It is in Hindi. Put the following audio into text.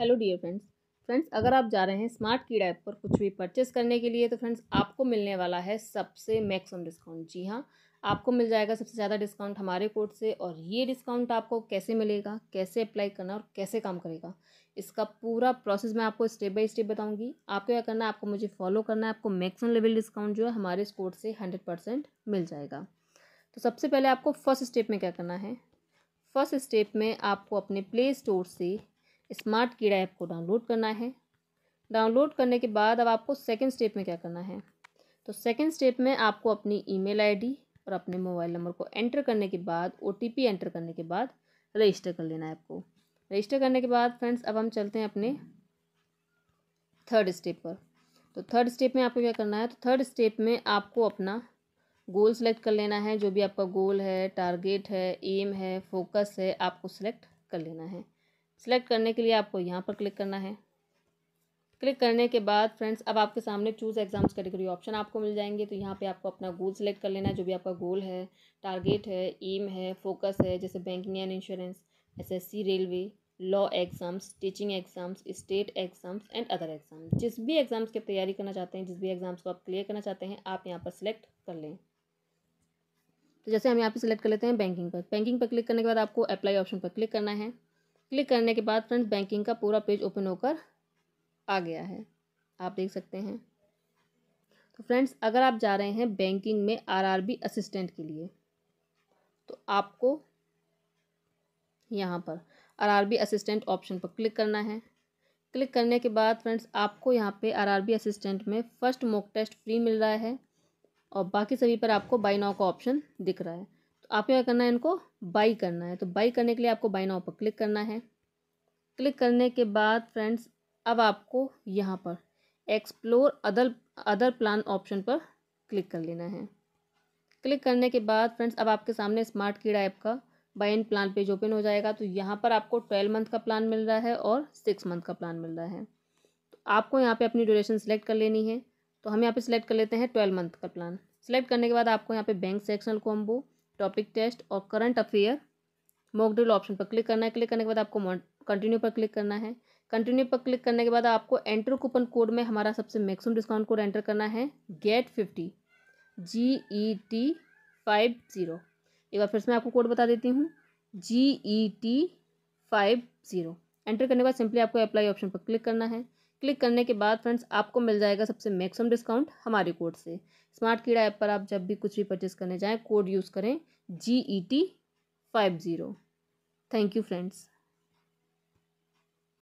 हेलो डियर फ्रेंड्स फ्रेंड्स अगर आप जा रहे हैं स्मार्ट कीड़ा ऐप पर कुछ भी परचेस करने के लिए तो फ्रेंड्स आपको मिलने वाला है सबसे मैक्सिमम डिस्काउंट जी हाँ आपको मिल जाएगा सबसे ज़्यादा डिस्काउंट हमारे कोड से और ये डिस्काउंट आपको कैसे मिलेगा कैसे अप्लाई करना और कैसे काम करेगा इसका पूरा प्रोसेस मैं आपको स्टेप बाय स्टेप बताऊंगी आपको क्या करना है आपको मुझे फॉलो करना है आपको मैक्सिमम लेवल डिस्काउंट जो है हमारे इस कोड से हंड्रेड परसेंट मिल जाएगा तो सबसे पहले आपको फर्स्ट स्टेप में क्या करना है फर्स्ट स्टेप में आपको अपने प्ले स्टोर से स्मार्ट कीड़ा ऐप को डाउनलोड करना है डाउनलोड करने के बाद अब आपको सेकेंड स्टेप में क्या करना है तो सेकेंड स्टेप में आपको अपनी ईमेल आईडी और अपने मोबाइल नंबर को एंटर करने के बाद ओ एंटर करने के बाद रजिस्टर कर लेना है आपको रजिस्टर करने के बाद फ्रेंड्स अब हम चलते हैं अपने थर्ड स्टेप पर तो थर्ड स्टेप में आपको क्या करना है तो थर्ड स्टेप में आपको अपना गोल सेलेक्ट कर लेना है जो भी आपका गोल है टारगेट है एम है फोकस है आपको सेलेक्ट कर लेना है सेलेक्ट करने के लिए आपको यहाँ पर क्लिक करना है क्लिक करने के बाद फ्रेंड्स अब आपके सामने चूज़ एग्जाम्स कैटेगरी ऑप्शन आपको मिल जाएंगे तो यहाँ पे आपको अपना गोल सेलेक्ट कर लेना है जो भी आपका गोल है टारगेट है एम है फोकस है जैसे banking and insurance SSC railway law exams teaching exams state exams and other exam जिस भी एग्ज़ाम्स की तैयारी करना चाहते हैं जिस भी एग्ज़ाम्स को आप क्लियर करना चाहते हैं आप यहाँ पर सिलेक्ट कर लें तो जैसे हम यहाँ पर सिलेक्ट कर लेते हैं बैंकिंग पर बैंकिंग पर क्लिक करने के बाद आपको अप्लाई ऑप्शन पर क्लिक करना है क्लिक करने के बाद फ्रेंड बैंकिंग का पूरा पेज ओपन होकर आ गया है आप देख सकते हैं तो फ्रेंड्स अगर आप जा रहे हैं बैंकिंग में आरआरबी असिस्टेंट के लिए तो आपको यहाँ पर आरआरबी असिस्टेंट ऑप्शन पर क्लिक करना है क्लिक करने के बाद फ्रेंड्स आपको यहाँ पे आरआरबी असिस्टेंट में फ़र्स्ट मॉक टेस्ट फ्री मिल रहा है और बाकी सभी पर आपको बाई नाउ का ऑप्शन दिख रहा है तो आपको क्या करना है इनको बाई करना है तो बाई करने के लिए आपको बाई नाव पर क्लिक करना है क्लिक करने के बाद फ्रेंड्स अब आपको यहाँ पर explore other other plan option पर क्लिक कर लेना है क्लिक करने के बाद फ्रेंड्स अब आपके सामने स्मार्ट कीड़ा ऐप का buy in plan page open हो जाएगा तो यहाँ पर आपको ट्वेल्व मंथ का प्लान मिल रहा है और सिक्स मंथ का प्लान मिल रहा है तो आपको यहाँ पे अपनी ड्यूरेशन सेलेक्ट कर लेनी है तो हम यहाँ पे सिलेक्ट कर लेते हैं ट्वेल्व मंथ का प्लान सेलेक्ट करने के बाद आपको यहाँ पे bank sectional combo topic test और current affair mock drill option पर क्लिक करना है क्लिक करने के बाद आपको कंटिन्यू पर क्लिक करना है कंटिन्यू पर क्लिक करने के बाद आपको एंटर कूपन कोड में हमारा सबसे मैक्सिमम डिस्काउंट कोड एंटर करना है get fifty G E T five zero एक बार फिर से मैं आपको कोड बता देती हूँ G E T five zero enter करने के बाद सिंपली आपको अप्लाई ऑप्शन पर क्लिक करना है क्लिक करने के बाद फ्रेंड्स आपको मिल जाएगा सबसे मैक्सिमम डिस्काउंट हमारे कोड से स्मार्ट कीड़ा ऐप पर आप जब भी कुछ भी परचेस करने जाएँ कोड यूज़ करें G E e T five zero thank you friends